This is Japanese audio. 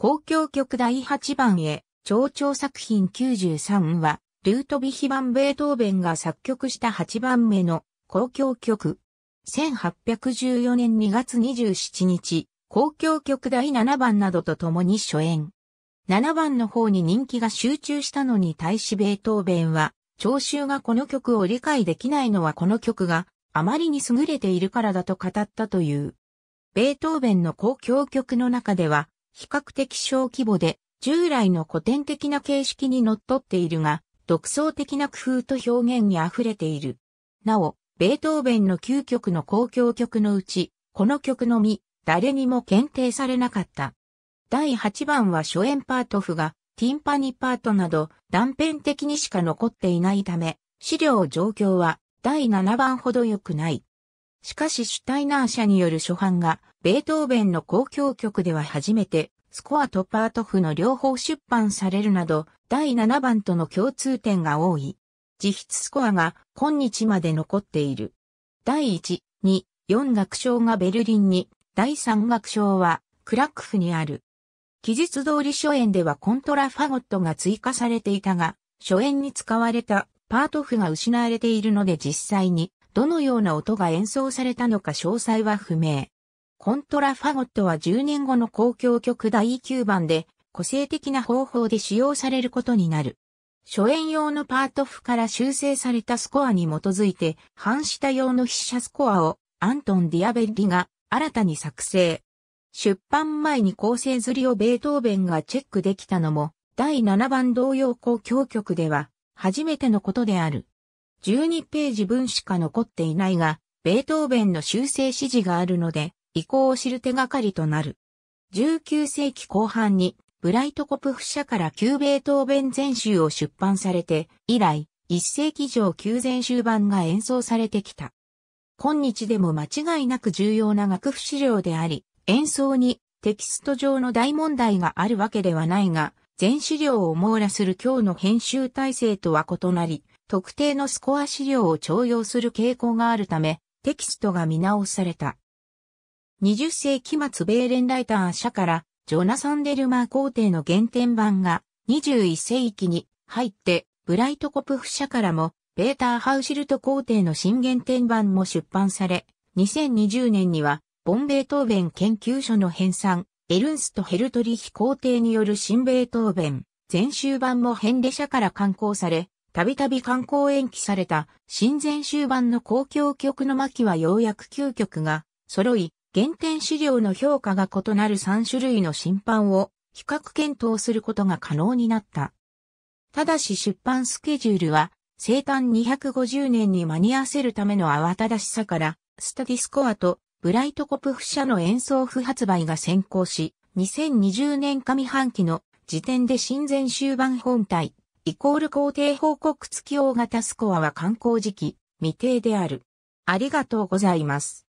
公共曲第8番へ、長調作品93は、ルートビヒバン・ベートーベンが作曲した8番目の公共曲。1814年2月27日、公共曲第7番などと共に初演。7番の方に人気が集中したのに対しベートーベンは、聴衆がこの曲を理解できないのはこの曲があまりに優れているからだと語ったという。ベートーベンの公共曲の中では、比較的小規模で、従来の古典的な形式に則っっているが、独創的な工夫と表現に溢れている。なお、ベートーベンの9曲の公共曲のうち、この曲のみ、誰にも検定されなかった。第8番は初演パート譜が、ティンパニパートなど断片的にしか残っていないため、資料状況は第7番ほど良くない。しかしシュタイナー社による初版が、ベートーベンの公共曲では初めて、スコアとパートフの両方出版されるなど、第7番との共通点が多い。実質スコアが今日まで残っている。第1、2、4楽章がベルリンに、第3楽章はクラックフにある。記述通り初演ではコントラファゴットが追加されていたが、初演に使われたパートフが失われているので実際にどのような音が演奏されたのか詳細は不明。コントラファゴットは10年後の公共曲第9番で個性的な方法で使用されることになる。初演用のパート譜から修正されたスコアに基づいて、反した用の筆者スコアをアントン・ディアベッリが新たに作成。出版前に構成ずりをベートーベンがチェックできたのも、第7番同様公共曲では初めてのことである。12ページ分しか残っていないが、ベートーベンの修正指示があるので、意向を知る手がかりとなる。19世紀後半に、ブライトコプフ社から旧ベートーベン全集を出版されて、以来、1世紀上旧全集版が演奏されてきた。今日でも間違いなく重要な楽譜資料であり、演奏にテキスト上の大問題があるわけではないが、全資料を網羅する今日の編集体制とは異なり、特定のスコア資料を徴用する傾向があるため、テキストが見直された。20世紀末ベーレンライター社からジョナサン・デルマー皇帝の原点版が21世紀に入って、ブライトコプフ社からも、ベーター・ハウシルト皇帝の新原点版も出版され、2020年には、ボンベートーベン研究所の編纂、エルンスト・ヘルトリヒ皇帝による新ベートーベン、全集版もヘンレ社から刊行され、たびたび観光延期された、新前終盤の公共曲の巻はようやく9曲が揃い、原点資料の評価が異なる3種類の審判を比較検討することが可能になった。ただし出版スケジュールは、生誕250年に間に合わせるための慌ただしさから、スタディスコアとブライトコプフ社の演奏不発売が先行し、2020年上半期の時点で新前終盤本体、イコール工程報告付き大型スコアは観光時期未定である。ありがとうございます。